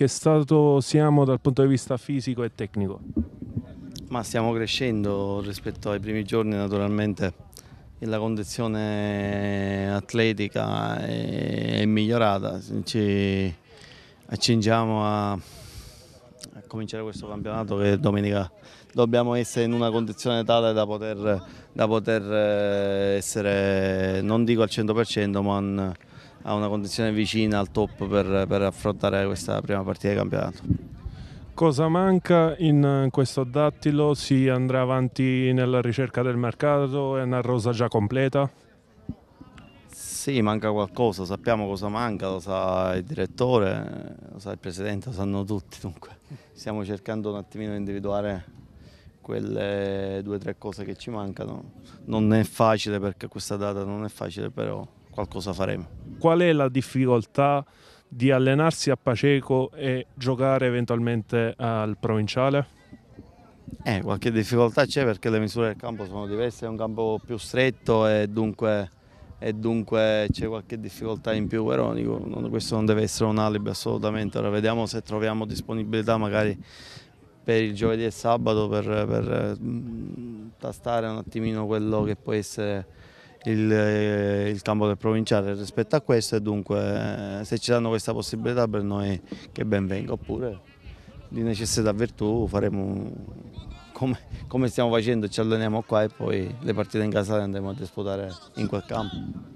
che stato siamo dal punto di vista fisico e tecnico? Ma stiamo crescendo rispetto ai primi giorni naturalmente la condizione atletica è, migliorata, ci accingiamo a, a cominciare questo campionato che domenica dobbiamo essere in una condizione tale da poter, da poter eh, essere, non dico al 100% ma... Un, ha una condizione vicina al top per, per affrontare questa prima partita di campionato. Cosa manca in eh, questo dattilo? Si andrà avanti nella ricerca del mercato? È una rosa già completa? Sì, manca qualcosa, sappiamo cosa manca, lo sa il direttore, lo sa il presidente, lo sanno tutti. Dunque, stiamo cercando un attimino di individuare quelle due o tre cose che ci mancano. Non è facile perché questa data non è facile, però qualcosa faremo. Qual è la difficoltà di allenarsi a Paceco e giocare eventualmente al provinciale? Eh, qualche difficoltà c'è perché le misure del campo sono diverse, è un campo più stretto e dunque, dunque c'è qualche difficoltà in più, però questo non deve essere un alibi assolutamente, ora vediamo se troviamo disponibilità magari per il giovedì e sabato per, per mm, tastare un attimino quello che può essere il, eh, il, campo del provinciale rispetto a questo e dunque eh, se ci danno questa possibilità per noi che ben venga oppure di necessità virtù faremo come, come stiamo facendo, ci alleniamo qua e poi le partite in casa le andremo a disputare in quel campo.